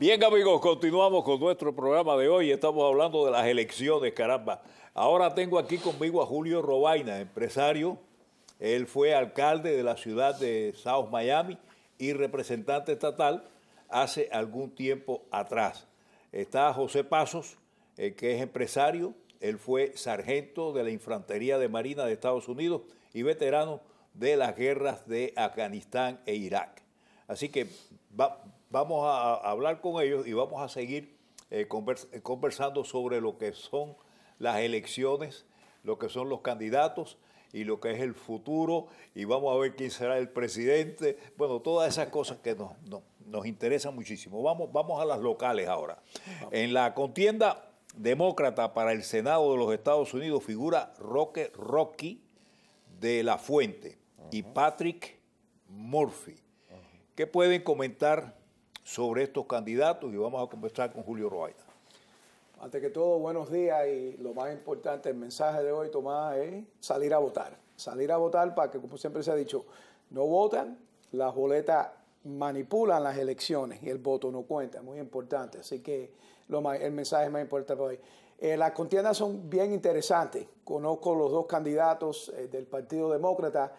Bien, amigos, continuamos con nuestro programa de hoy. Estamos hablando de las elecciones, caramba. Ahora tengo aquí conmigo a Julio Robaina, empresario. Él fue alcalde de la ciudad de South Miami y representante estatal hace algún tiempo atrás. Está José Pasos, eh, que es empresario. Él fue sargento de la Infantería de Marina de Estados Unidos y veterano de las guerras de Afganistán e Irak. Así que va, Vamos a hablar con ellos y vamos a seguir eh, eh, conversando sobre lo que son las elecciones, lo que son los candidatos y lo que es el futuro, y vamos a ver quién será el presidente, bueno, todas esas cosas que nos, interesan muchísimo. Vamos, vamos a las locales ahora. En la contienda demócrata para el Senado de los Estados Unidos figura Roque Rocky de la Fuente y Patrick Murphy. ¿Qué pueden comentar sobre estos candidatos y vamos a conversar con Julio Roaida. Antes que todo, buenos días y lo más importante, el mensaje de hoy, Tomás, es salir a votar. Salir a votar para que, como siempre se ha dicho, no votan, las boletas manipulan las elecciones y el voto no cuenta, muy importante. Así que el mensaje más importante para hoy. Eh, las contiendas son bien interesantes. Conozco los dos candidatos eh, del Partido Demócrata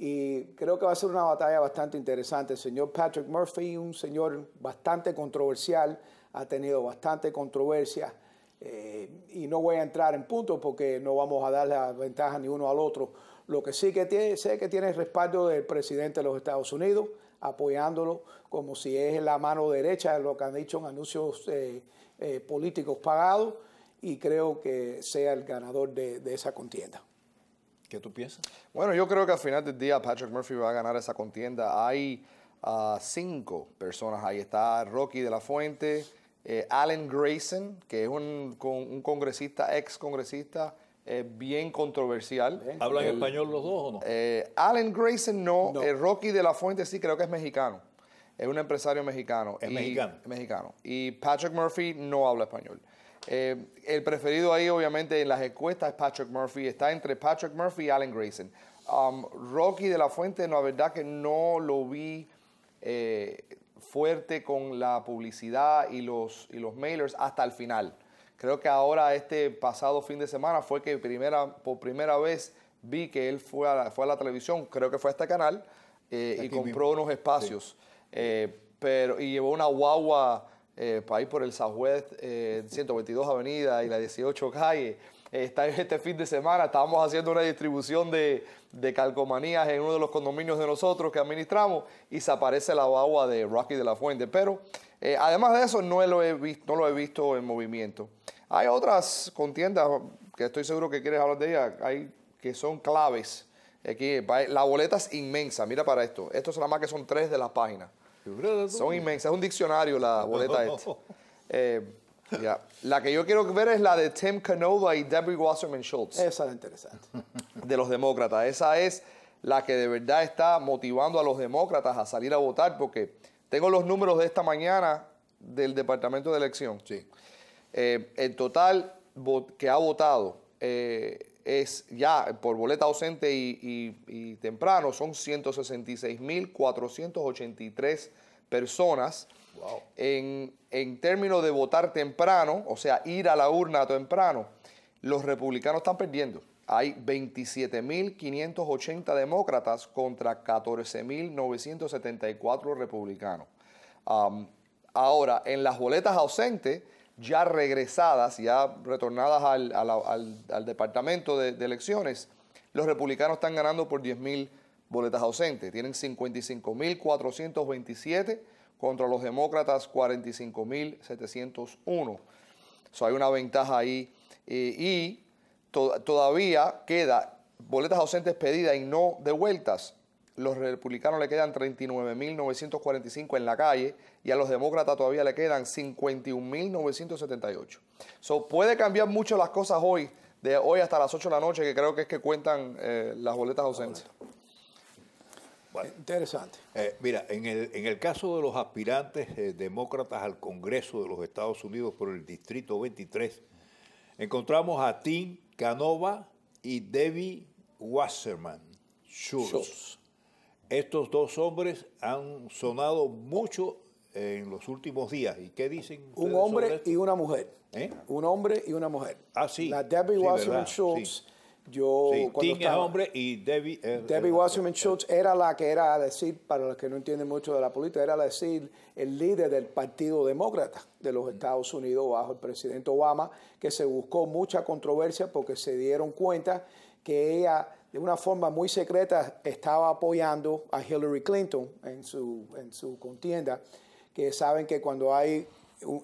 y creo que va a ser una batalla bastante interesante. El señor Patrick Murphy, un señor bastante controversial, ha tenido bastante controversia. Eh, y no voy a entrar en puntos porque no vamos a dar la ventaja ni uno al otro. Lo que sí que tiene, sé que tiene el respaldo del presidente de los Estados Unidos, apoyándolo como si es la mano derecha de lo que han dicho en anuncios eh, eh, políticos pagados, y creo que sea el ganador de esa contienda. ¿Qué tú piensas? Bueno, yo creo que al final del día Patrick Murphy va a ganar esa contienda. Hay ah, cinco personas ahí. Está Rocky de la Fuente, eh, Allen Grayson, que es un, congresista, ex congresista, eh, bien controversial. Eh, ¿Hablan español los dos o no? Eh, Allen Grayson no, Rocky de la Fuente sí creo que es mexicano. Es un empresario mexicano. Es mexicano. Es Mexicano. Y Patrick Murphy no habla español. Eh, el preferido ahí, obviamente, en las encuestas es Patrick Murphy. Está entre Patrick Murphy y Alan Grayson. Um, Rocky de la Fuente, la verdad que no lo vi eh, fuerte con la publicidad y los, y los mailers hasta el final. Creo que ahora, este pasado fin de semana, fue que primera, por primera vez vi que él fue a la, fue a la televisión, creo que fue a este canal, eh, y compró unos espacios. pero, y llevó una guagua eh, para ir por el Southwest 122 eh, Avenida y la 18 Calle. Está este fin de semana estábamos haciendo una distribución de, calcomanías en uno de los condominios de nosotros que administramos y se aparece la guagua de Rocky de la Fuente. Pero eh, además de eso, no lo, he visto, no lo he visto en movimiento. Hay otras contiendas que estoy seguro que quieres hablar de ellas, hay, que son claves. Aquí, la boleta es inmensa, mira para esto. Esto son nada más que son tres de las páginas. Son inmensas. Es un diccionario la boleta esta. Eh, la que yo quiero ver es la de Tim Canova y Debbie Wasserman Schultz. Esa es interesante. De los demócratas. Esa es la que de verdad está motivando a los demócratas a salir a votar porque tengo los números de esta mañana del Departamento de Elección. Sí. Eh, el total que ha votado eh, es ya por boleta ausente y, temprano, son 166.483 personas. En, en términos de votar temprano, o sea, ir a la urna temprano, los republicanos están perdiendo. Hay 27.580 demócratas contra 14.974 republicanos. ahora, en las boletas ausentes, ya regresadas, ya retornadas al, departamento de, elecciones, los republicanos están ganando por 10.000 boletas ausentes. Tienen 55.427 contra los demócratas 45.701. So, hay una ventaja ahí. Eh, y todavía queda boletas ausentes pedidas y no devueltas los republicanos le quedan 39.945 en la calle y a los demócratas todavía le quedan 51.978. puede cambiar mucho las cosas hoy, de hoy hasta las 8 de la noche, que creo que es que cuentan eh, las boletas ausentes. Bueno, Interesante. Eh, mira, en el, caso de los aspirantes eh, demócratas al Congreso de los Estados Unidos por el Distrito 23, encontramos a Tim Canova y Debbie Wasserman. Schultz. Estos dos hombres han sonado mucho en los últimos días. ¿Y qué dicen? Un hombre y una mujer. ¿Eh? Un hombre y una mujer. Ah, La Debbie Wasserman Schultz. Yo, hombre y Debbie... Debbie Wasserman Schultz era la que era a decir, para los que no entienden mucho de la política, era a decir el líder del Partido Demócrata de los Estados Unidos bajo el presidente Obama, que se buscó mucha controversia porque se dieron cuenta que ella de una forma muy secreta estaba apoyando a Hillary Clinton en su, contienda, que saben que cuando hay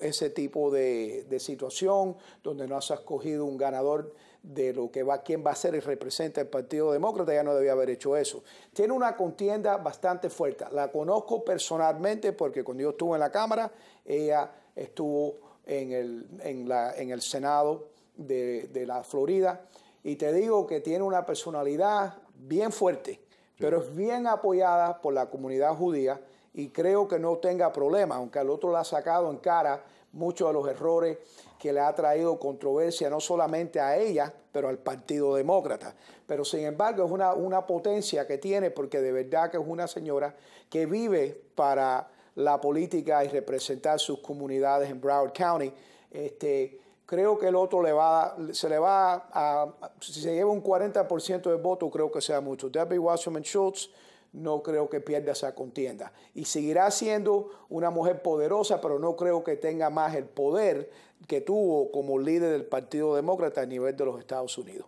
ese tipo de, situación donde no has escogido un ganador de lo que va, quién va a ser y representa el Partido Demócrata, ya no debía haber hecho eso. Tiene una contienda bastante fuerte. La conozco personalmente porque cuando yo estuve en la Cámara, ella estuvo en el, Senado de, de la Florida y te digo que tiene una personalidad bien fuerte, pero es bien apoyada por la comunidad judía y creo que no tenga problemas, aunque al otro le ha sacado en cara muchos de los errores que le ha traído controversia no solamente a ella, pero al Partido Demócrata. Pero sin embargo es una, una potencia que tiene porque de verdad que es una señora que vive para la política y representar sus comunidades en Broward County. Este, creo que el otro le va, se le va a, si se lleva un 40% de voto, creo que sea mucho. Debbie Wasserman Schultz no creo que pierda esa contienda. Y seguirá siendo una mujer poderosa, pero no creo que tenga más el poder que tuvo como líder del Partido Demócrata a nivel de los Estados Unidos.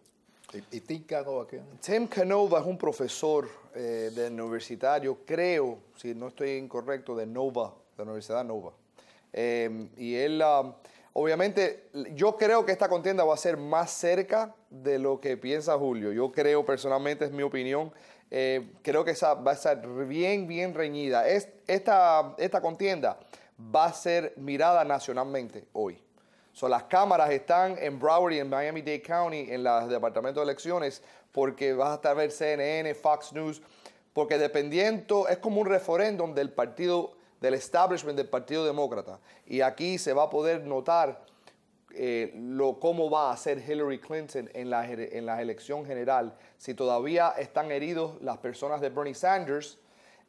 ¿Y, Tim Canova qué? Tim Canova es un profesor eh, de universitario, creo, si no estoy incorrecto, de Nova, de la Universidad Nova. Eh, y él... Ah, Obviamente, yo creo que esta contienda va a ser más cerca de lo que piensa Julio. Yo creo, personalmente, es mi opinión, eh, creo que esa va a estar bien, bien reñida. esta, esta contienda va a ser mirada nacionalmente hoy. las cámaras están en Broward en Miami-Dade County, en los departamentos de elecciones, porque vas a estar ver CNN, Fox News, porque dependiendo, es como un referéndum del partido del establishment del Partido Demócrata. Y aquí se va a poder notar eh, lo, cómo va a ser Hillary Clinton en la, elección general, si todavía están heridos las personas de Bernie Sanders,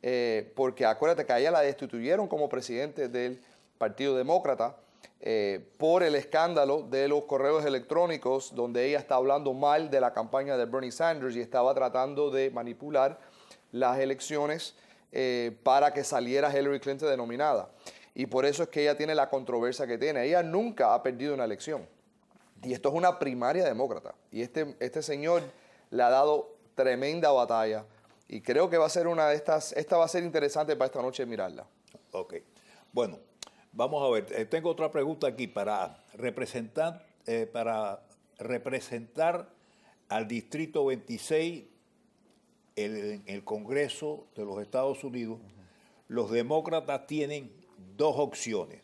eh, porque acuérdate que a ella la destituyeron como presidente del Partido Demócrata eh, por el escándalo de los correos electrónicos, donde ella está hablando mal de la campaña de Bernie Sanders y estaba tratando de manipular las elecciones eh, para que saliera Hillary Clinton denominada. Y por eso es que ella tiene la controversia que tiene. Ella nunca ha perdido una elección. Y esto es una primaria demócrata. Y este, este señor le ha dado tremenda batalla. Y creo que va a ser una de estas, esta va a ser interesante para esta noche mirarla. Ok. Bueno, vamos a ver. Eh, tengo otra pregunta aquí para representar, eh, para representar al distrito 26 el, el Congreso de los Estados Unidos, los demócratas tienen dos opciones,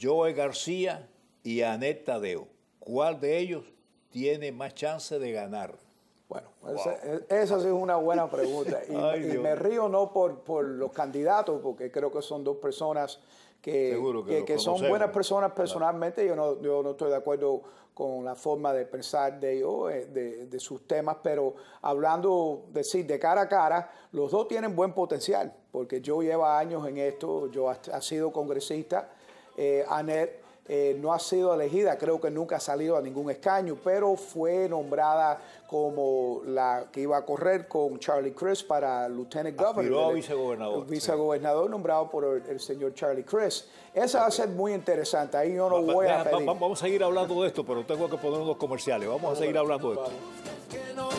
Joe García y Anet Tadeo. ¿Cuál de ellos tiene más chance de ganar? Bueno, esa pues, eh, sí es una buena pregunta. Y, me río no por, por, los candidatos, porque creo que son dos personas que, son buenas personas personalmente. Yo, no, estoy de acuerdo con la forma de pensar de ellos, eh, de, sus temas, pero hablando, decir, de cara a cara, los dos tienen buen potencial, porque yo llevo años en esto, yo he sido congresista. Eh, eh, no ha sido elegida, creo que nunca ha salido a ningún escaño, pero fue nombrada como la que iba a correr con Charlie Crist para Lieutenant Governor. A vicegobernador. Vicegobernador nombrado por el, señor Charlie Crist. Esa va a ser muy interesante, ahí yo no voy a pedir. vamos a seguir hablando de esto, pero tengo que poner unos comerciales, vamos a seguir hablando de esto.